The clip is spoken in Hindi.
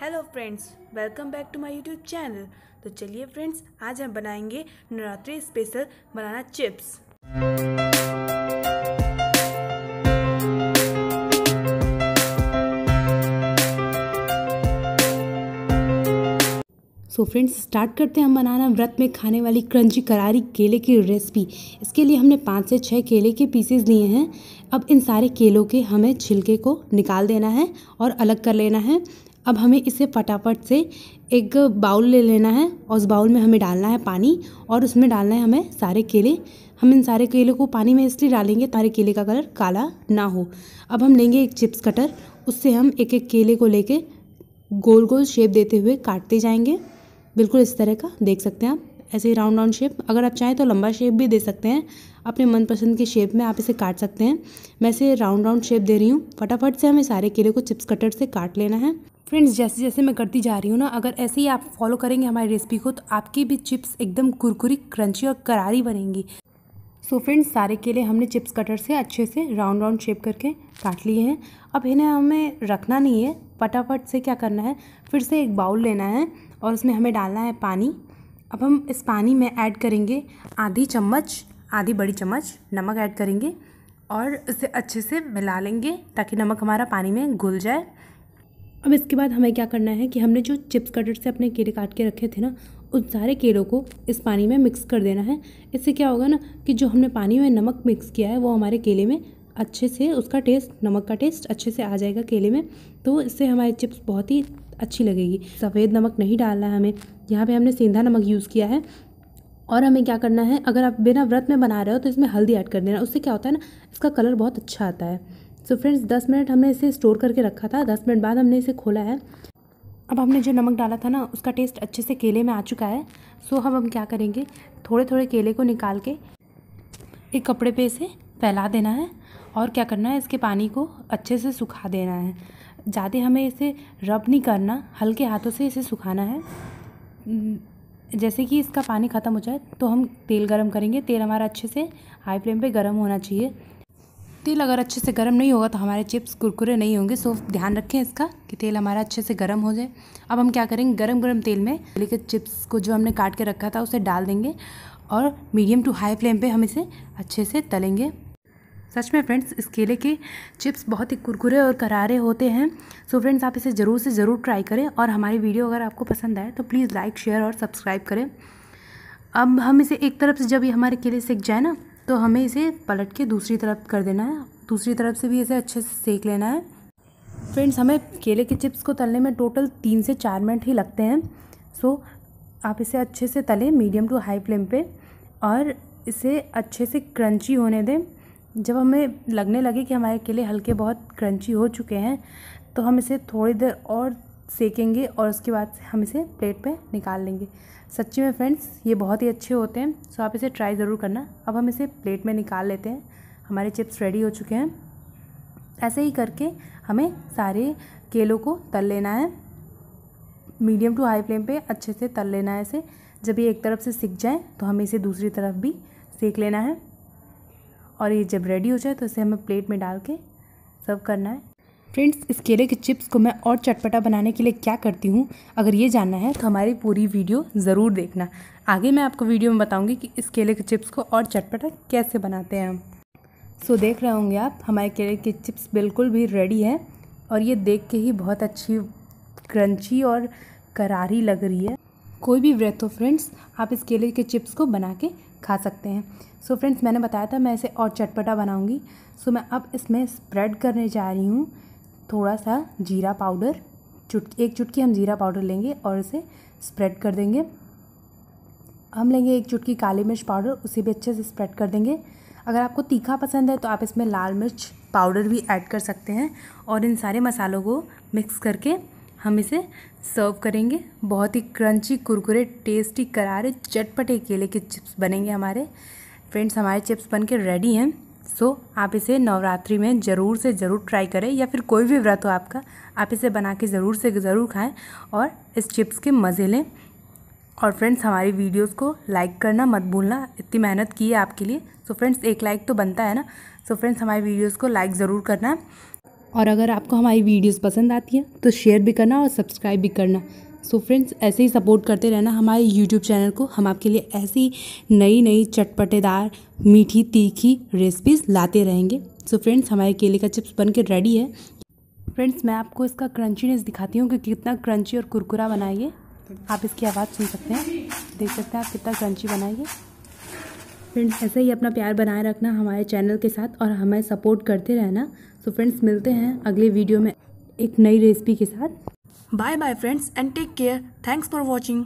hello friends welcome back to my YouTube channel तो चलिए फ्रेंड्स आज हम बनाएंगे Navratri special banana chips so so friends start करते हैं हम बनाना व्रत में खाने वाली क्रंची करारी केले की रेसिपी इसके लिए हमने पाँच से छः केले के पीसेस लिए हैं अब इन सारे केलों के हमें छिलके को निकाल देना है और अलग कर लेना है अब हमें इसे फटाफट से एक बाउल ले लेना है और उस बाउल में हमें डालना है पानी और उसमें डालना है हमें सारे केले हम इन सारे केले को पानी में इसलिए डालेंगे तारे केले का कलर काला ना हो अब हम लेंगे एक चिप्स कटर उससे हम एक एक केले को लेके गोल गोल शेप देते हुए काटते जाएंगे बिल्कुल इस तरह का देख सकते हैं आप ऐसे ही राउंड राउंड शेप अगर आप चाहें तो लंबा शेप भी दे सकते हैं अपने मनपसंद के शेप में आप इसे काट सकते हैं मैं इसे राउंड राउंड शेप दे रही हूँ फटाफट से हमें सारे केले को चिप्स कटर से काट लेना है फ्रेंड्स जैसे जैसे मैं करती जा रही हूँ ना अगर ऐसे ही आप फॉलो करेंगे हमारी रेसिपी को तो आपकी भी चिप्स एकदम कुरकुरी क्रंची और करारी बनेंगी सो so फ्रेंड्स सारे केले हमने चिप्स कटर से अच्छे से राउंड राउंड शेप करके काट लिए हैं अब इन्हें हमें रखना नहीं है फटाफट से क्या करना है फिर से एक बाउल लेना है और उसमें हमें डालना है पानी अब हम इस पानी में ऐड करेंगे आधी चम्मच आधी बड़ी चम्मच नमक ऐड करेंगे और इसे अच्छे से मिला लेंगे ताकि नमक हमारा पानी में घुल जाए अब इसके बाद हमें क्या करना है कि हमने जो चिप्स कटर से अपने केले काट के रखे थे ना उन सारे केलों को इस पानी में मिक्स कर देना है इससे क्या होगा ना कि जो हमने पानी में नमक मिक्स किया है वो हमारे केले में अच्छे से उसका टेस्ट नमक का टेस्ट अच्छे से आ जाएगा केले में तो इससे हमारी चिप्स बहुत ही अच्छी लगेगी सफ़ेद नमक नहीं डालना है हमें यहाँ पे हमने सेंधा नमक यूज़ किया है और हमें क्या करना है अगर आप बिना व्रत में बना रहे हो तो इसमें हल्दी ऐड कर देना उससे क्या होता है ना इसका कलर बहुत अच्छा आता है सो फ्रेंड्स दस मिनट हमने इसे स्टोर करके रखा था दस मिनट बाद हमने इसे खोला है अब हमने जो नमक डाला था ना उसका टेस्ट अच्छे से केले में आ चुका है सो हम हम क्या करेंगे थोड़े थोड़े केले को निकाल के एक कपड़े पे इसे फैला देना है और क्या करना है इसके पानी को अच्छे से सुखा देना है ज़्यादा हमें इसे रब नहीं करना हल्के हाथों से इसे सुखाना है हम्म, जैसे कि इसका पानी ख़त्म हो जाए तो हम तेल गरम करेंगे तेल हमारा अच्छे से हाई फ्लेम पे गरम होना चाहिए तेल अगर अच्छे से गर्म नहीं होगा तो हमारे चिप्स कुरकुरे नहीं होंगे सो ध्यान रखें इसका कि तेल हमारा अच्छे से गर्म हो जाए अब हम क्या करेंगे गरम गरम तेल में लेकर चिप्स को जो हमने काट के रखा था उसे डाल देंगे और मीडियम टू हाई फ्लेम पे हम इसे अच्छे से तलेंगे सच में फ्रेंड्स इस केले के चिप्स बहुत ही कुरकुरे और करारे होते हैं सो so फ्रेंड्स आप इसे ज़रूर से ज़रूर ट्राई करें और हमारी वीडियो अगर आपको पसंद आए तो प्लीज़ लाइक शेयर और सब्सक्राइब करें अब हम इसे एक तरफ से जब ये हमारे केले सेक जाए ना तो हमें इसे पलट के दूसरी तरफ कर देना है दूसरी तरफ से भी इसे अच्छे से सेक लेना है फ्रेंड्स हमें केले के चिप्स को तलने में टोटल तीन से चार मिनट ही लगते हैं सो आप इसे अच्छे से तलें मीडियम टू हाई फ्लेम पे और इसे अच्छे से क्रंची होने दें जब हमें लगने लगे कि हमारे केले हल्के बहुत क्रंची हो चुके हैं तो हम इसे थोड़ी देर और सेकेंगे और उसके बाद हम इसे प्लेट पे निकाल लेंगे सच्ची में फ्रेंड्स ये बहुत ही अच्छे होते हैं सो तो आप इसे ट्राई ज़रूर करना अब हम इसे प्लेट में निकाल लेते हैं हमारे चिप्स रेडी हो चुके हैं ऐसे ही करके हमें सारे केलों को तल लेना है मीडियम टू हाई फ्लेम पे अच्छे से तल लेना है इसे जब ये एक तरफ से सीख जाए तो हमें इसे दूसरी तरफ भी सेक लेना है और ये जब रेडी हो जाए तो इसे हमें प्लेट में डाल के सर्व करना है फ्रेंड्स इस केले के चिप्स को मैं और चटपटा बनाने के लिए क्या करती हूँ अगर ये जानना है तो हमारी पूरी वीडियो ज़रूर देखना आगे मैं आपको वीडियो में बताऊँगी कि इस केले के चिप्स को और चटपटा कैसे बनाते हैं हम सो देख रहे होंगे आप हमारे केले के चिप्स बिल्कुल भी रेडी है और ये देख के ही बहुत अच्छी क्रंची और करारी लग रही है कोई भी व्रत हो तो फ्रेंड्स आप इस केले के चिप्स को बना के खा सकते हैं सो so, फ्रेंड्स मैंने बताया था मैं इसे और चटपटा बनाऊंगी सो so, मैं अब इसमें स्प्रेड करने जा रही हूँ थोड़ा सा जीरा पाउडर चुट एक चुटकी हम जीरा पाउडर लेंगे और इसे स्प्रेड कर देंगे हम लेंगे एक चुटकी काली मिर्च पाउडर उसे भी अच्छे से स्प्रेड कर देंगे अगर आपको तीखा पसंद है तो आप इसमें लाल मिर्च पाउडर भी ऐड कर सकते हैं और इन सारे मसालों को मिक्स करके हम इसे सर्व करेंगे बहुत ही क्रंची कुरकुरे टेस्टी करारे चटपटे केले के चिप्स बनेंगे हमारे फ्रेंड्स हमारे चिप्स बन के रेडी हैं सो so, आप इसे नवरात्रि में ज़रूर से ज़रूर ट्राई करें या फिर कोई भी व्रत हो आपका आप इसे बना के ज़रूर से ज़रूर खाएं और इस चिप्स के मज़े लें और फ्रेंड्स हमारी वीडियोस को लाइक करना मत भूलना इतनी मेहनत की है आपके लिए सो so, फ्रेंड्स एक लाइक तो बनता है ना सो so, फ्रेंड्स हमारी वीडियोस को लाइक ज़रूर करना और अगर आपको हमारी वीडियोस पसंद आती हैं तो शेयर भी करना और सब्सक्राइब भी करना सो so फ्रेंड्स ऐसे ही सपोर्ट करते रहना हमारे यूट्यूब चैनल को हम आपके लिए ऐसी नई नई चटपटेदार मीठी तीखी रेसिपीज़ लाते रहेंगे सो so फ्रेंड्स हमारे केले का चिप्स बन के रेडी है फ्रेंड्स मैं आपको इसका क्रंचीनेस दिखाती हूँ कि कितना क्रंची और कुरकुरा बनाइए आप इसकी आवाज़ सुन सकते हैं देख सकते हैं आप कितना क्रंची बनाइए फ्रेंड्स ऐसे ही अपना प्यार बनाए रखना हमारे चैनल के साथ और हमें सपोर्ट करते रहना सो so फ्रेंड्स मिलते हैं अगले वीडियो में एक नई रेसिपी के साथ bye bye friends and take care thanks for watching